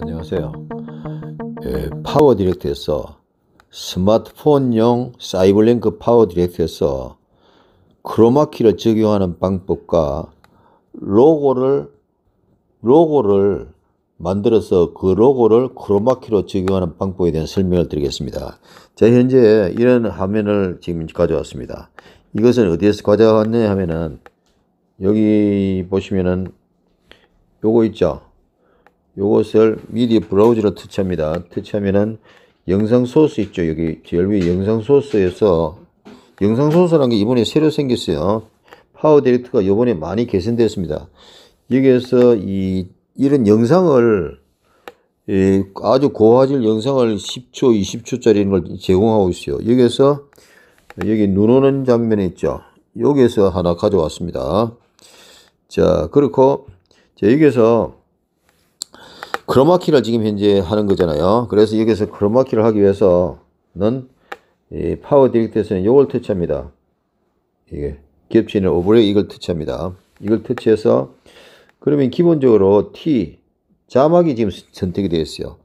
안녕하세요. 예, 파워 디렉트에서 스마트폰용 사이버링크 파워 디렉트에서 크로마키를 적용하는 방법과 로고를 로고를 만들어서 그 로고를 크로마키로 적용하는 방법에 대한 설명을 드리겠습니다. 자, 현재 이런 화면을 지금 가져왔습니다. 이것은 어디에서 가져왔냐 하면은 여기 보시면은 요거 있죠. 요것을 미디 브라우저로 터치합니다. 터치하면은 영상 소스 있죠. 여기 제일 위 영상 소스에서 영상 소스라는 게 이번에 새로 생겼어요. 파워 디렉트가 요번에 많이 개선되었습니다. 여기에서 이 이런 영상을 예, 아주 고화질 영상을 10초, 20초짜리인 걸 제공하고 있어요. 여기에서 여기 눈 오는 장면이 있죠. 여기에서 하나 가져왔습니다. 자, 그렇고 자, 여기에서 크로마키를 지금 현재 하는 거잖아요. 그래서 여기서 크로마키를 하기 위해서는 파워 디렉터에서는 이걸 터치합니다. 이게 겹치는 오버레 이걸 이 터치합니다. 이걸 터치해서 그러면 기본적으로 T 자막이 지금 선택이 되어 있어요.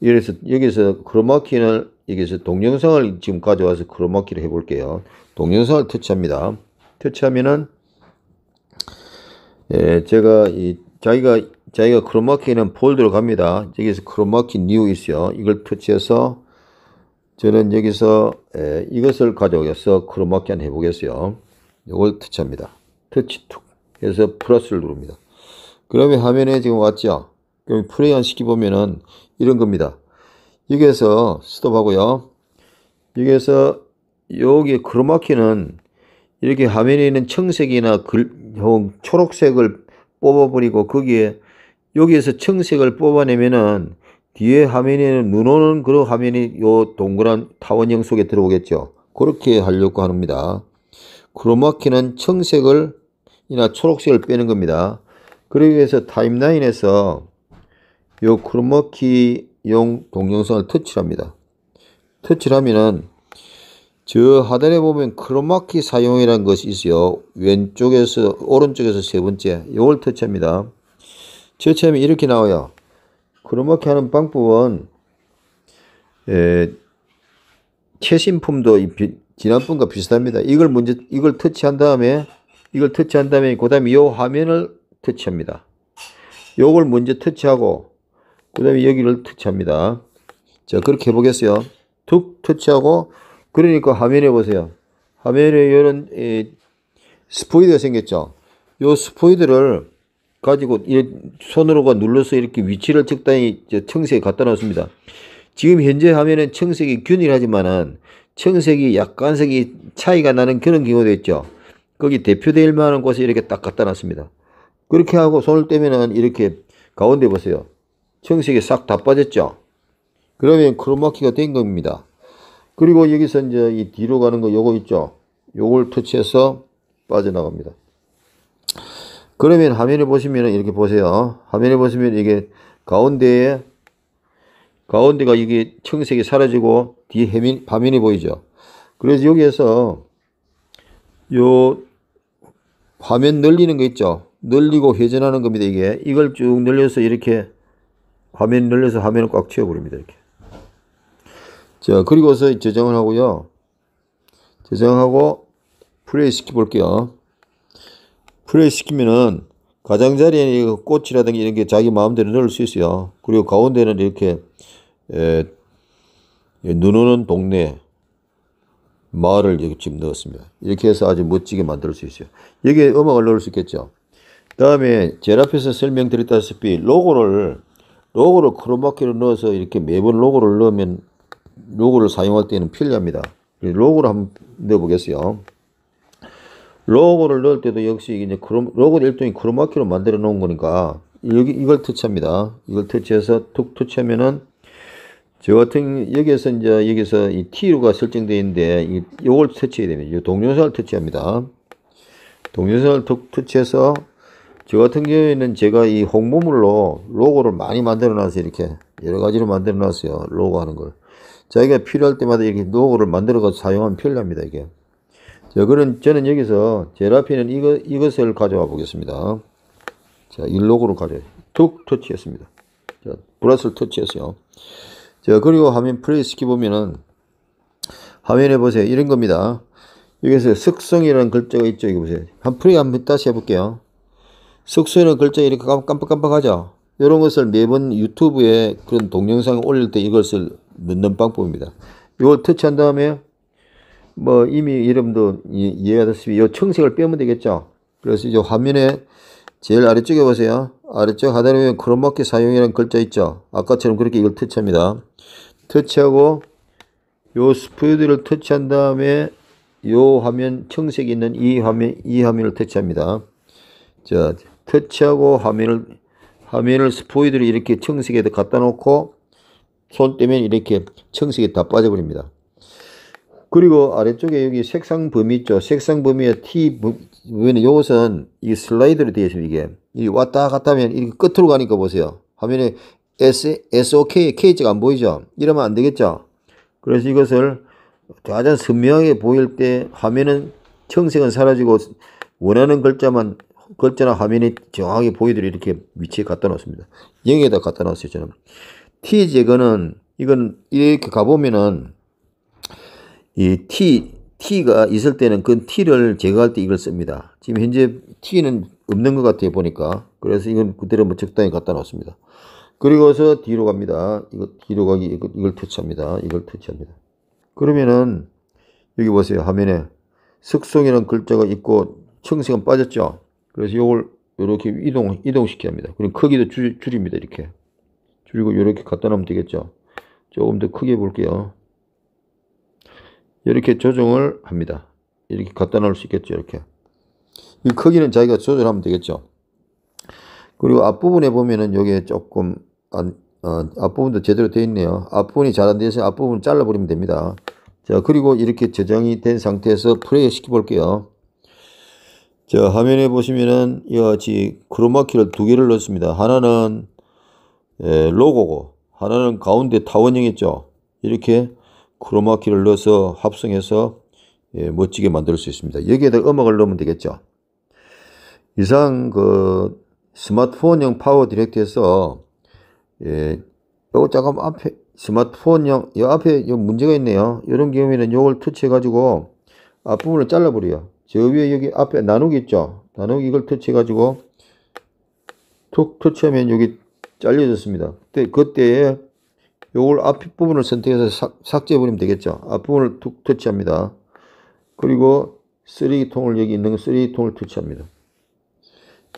이래서 여기서 크로마키는 여기서 동영상을 지금 가져와서 크로마키를 해볼게요. 동영상을 터치합니다. 터치하면은 예, 제가 이 자기가 자, 이거 크로마키는 볼드로 갑니다. 여기서 크로마키 뉴 있어요. 이걸 터치해서 저는 여기서 에, 예, 이것을 가져오겠어 크로마키 한 해보겠어요. 이걸 터치합니다. 터치 툭 해서 플러스를 누릅니다. 그러면 화면에 지금 왔죠? 그럼 플레이한 시키 보면은 이런 겁니다. 여기에서 스톱하고요. 여기에서 여기 크로마키는 이렇게 화면에 있는 청색이나 글, 혹은 초록색을 뽑아버리고 거기에 여기에서 청색을 뽑아내면은 뒤에 화면에는 눈 오는 그런 화면이 요 동그란 타원형 속에 들어오겠죠. 그렇게 하려고 합니다. 크로마키는 청색을 이나 초록색을 빼는 겁니다. 그러기 위해서 타임라인에서 요 크로마키용 동영상을 터치합니다. 터치를 하면은 저 하단에 보면 크로마키 사용이라는 것이 있어요. 왼쪽에서 오른쪽에서 세 번째 요걸 터치합니다. 채점이 이렇게 나와요. 크로마키 하는 방법은 에, 최신품도 지난번과 비슷합니다. 이걸 먼저 이걸 터치한 다음에 이걸 터치한 다음에 그다음에 이 화면을 터치합니다. 이걸 먼저 터치하고 그다음에 여기를 터치합니다. 자 그렇게 해보겠어요. 툭 터치하고 그러니까 화면에 보세요. 화면에 이런 스포이드가 생겼죠. 요 스포이드를 가지고 손으로 눌러서 이렇게 위치를 적당히 청색에 갖다 놓습니다. 지금 현재 화면은 청색이 균일하지만은 청색이 약간색이 차이가 나는 그런 경우도 있죠. 거기 대표될 만한 곳에 이렇게 딱 갖다 놨습니다. 그렇게 하고 손을 떼면은 이렇게 가운데 보세요. 청색이 싹 다 빠졌죠. 그러면 크로마키가 된 겁니다. 그리고 여기서 이제 이 뒤로 가는 거 요거 있죠. 요걸 터치해서 빠져나갑니다. 그러면 화면을 보시면 이렇게 보세요. 화면을 보시면 이게 가운데에 가운데가 이게 청색이 사라지고 뒤에 해민, 화면이 보이죠. 그래서 여기에서 요 화면 늘리는 거 있죠. 늘리고 회전하는 겁니다. 이게 이걸 쭉 늘려서 이렇게 화면 늘려서 화면을 꽉 채워버립니다. 이렇게. 자 그리고서 저장을 하고요. 저장하고 플레이 시켜볼게요. 플레이 시키면은 가장자리에 꽃이라든지 이런 게 자기 마음대로 넣을 수 있어요. 그리고 가운데는 이렇게 에, 눈 오는 동네 마을을 여기 지금 넣었습니다. 이렇게 해서 아주 멋지게 만들 수 있어요. 여기에 음악을 넣을 수 있겠죠. 다음에 제일 앞에서 설명드렸다시피 로고를 로고를 크로마키로 넣어서 이렇게 매번 로고를 넣으면 로고를 사용할 때는 편리합니다. 로고를 한번 넣어보겠어요. 로고를 넣을 때도 역시 이제 크롬, 로고도 일종의 크로마키로 만들어 놓은 거니까 여기 이걸 터치합니다. 이걸 터치해서 툭 터치하면은 저 같은 여기에서 이제 여기서 이 T로가 설정되어 있는데 이 요걸 터치해야 됩니다. 이 동영상을 터치합니다. 동영상을 툭 터치해서 저 같은 경우에는 제가 이 홍보물로 로고를 많이 만들어 놨어요. 이렇게 여러 가지로 만들어 놨어요. 로고 하는 걸. 자기가 필요할 때마다 이렇게 로고를 만들어 서 사용하면 편리합니다. 이게. 자, 그런, 저는 여기서 제라피는 이거, 이것을 가져와 보겠습니다. 자, 일로그로 가져요. 툭 터치했습니다. 자, 브라스를 터치했어요. 자, 그리고 화면 플레이스키 보면은, 화면에 보세요. 이런 겁니다. 여기서 석성이라는 글자가 있죠. 이거 보세요. 한 프레이 한번 다시 해볼게요. 석성이라는 글자 가 이렇게 깜빡깜빡하죠. 이런 것을 매번 유튜브에 그런 동영상 올릴 때 이것을 넣는 방법입니다. 이걸 터치한 다음에 뭐 이미 이름도 이해하다시피 이 청색을 빼면 되겠죠. 그래서 이제 화면에 제일 아래쪽에 보세요. 아래쪽 하단에 보면 크롬마키 사용이라는 글자 있죠. 아까처럼 그렇게 이걸 터치합니다. 터치하고 요 스포이드를 터치한 다음에 요 화면 청색 있는 이 화면 이 화면을 터치합니다. 자, 터치하고 화면을 화면을 스포이드를 이렇게 청색에 갖다 놓고 손 떼면 이렇게 청색이 다 빠져버립니다. 그리고 아래쪽에 여기 색상 범위 있죠. 색상 범위에 T 범위에요것은이 슬라이드로 되어 있습니다. 이게 이 왔다 갔다 하면 이 끝으로 가니까 보세요. 화면에 S, SOK, K자가 안 보이죠? 이러면 안 되겠죠? 그래서 이것을 가장 선명하게 보일 때 화면은 청색은 사라지고 원하는 글자만 글자나 화면이 정확하게 보이도록 이렇게 위치에 갖다 놓습니다. 0에다 갖다 놓았어요 저는. T 제거는 이건 이렇게 가보면은 이 T, T가 있을 때는 그 T를 제거할 때 이걸 씁니다. 지금 현재 T는 없는 것 같아요, 보니까. 그래서 이건 그대로 뭐 적당히 갖다 놓습니다. 그리고서 뒤로 갑니다. 이거 뒤로 가기, 이거, 이걸 터치합니다. 이걸 터치합니다. 그러면은, 여기 보세요. 화면에 석송이라는 글자가 있고 청색은 빠졌죠. 그래서 이걸 이렇게 이동, 이동시켜야 합니다. 그리고 크기도 줄, 줄입니다. 이렇게. 줄이고 이렇게 갖다 놓으면 되겠죠. 조금 더 크게 볼게요. 이렇게 조정을 합니다. 이렇게 갖다 놓을 수 있겠죠. 이렇게. 이 크기는 자기가 조절하면 되겠죠. 그리고 앞부분에 보면은 여기에 조금 안, 어, 앞부분도 제대로 되어 있네요. 앞부분이 잘 안 되어서 앞부분 잘라버리면 됩니다. 자, 그리고 이렇게 저장이 된 상태에서 플레이 시켜볼게요. 자, 화면에 보시면은 이와 같이 크로마키를 두 개를 넣습니다. 하나는 예, 로고고, 하나는 가운데 타원형 있죠. 이렇게 크로마키를 넣어서 합성해서 예, 멋지게 만들 수 있습니다. 여기에다 음악을 넣으면 되겠죠. 이상 그 스마트폰형 파워 디렉트에서 예, 요거 잠깐 앞에 스마트폰형 요 앞에 요 문제가 있네요. 이런 경우에는 요걸 터치해 가지고 앞부분을 잘라버려요. 저 위에 여기 앞에 나누기 있죠. 나누기 이걸 터치해 가지고 툭 터치하면 여기 잘려졌습니다. 그때 그때에 요걸 앞부분을 선택해서 삭, 제해버리면 되겠죠. 앞부분을 툭 터치합니다. 그리고 쓰레기통을 여기 있는 쓰레기통을 터치합니다.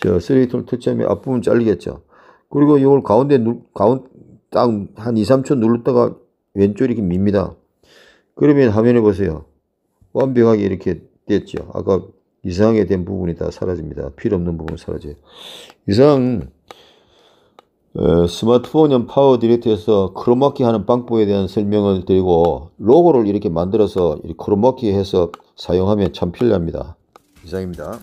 저 쓰레기통을 터치하면 앞부분 잘리겠죠. 그리고 요걸 가운데 누, 가운, 딱한 2, 3초 눌렀다가 왼쪽 이렇게 밉니다. 그러면 화면에 보세요. 완벽하게 이렇게 됐죠. 아까 이상하게 된 부분이 다 사라집니다. 필요 없는 부분 사라져요. 이상 스마트폰 형 파워 디렉트에서 크로마키 하는 방법에 대한 설명을 드리고 로고를 이렇게 만들어서 크로마키 해서 사용하면 참 편리합니다. 이상입니다.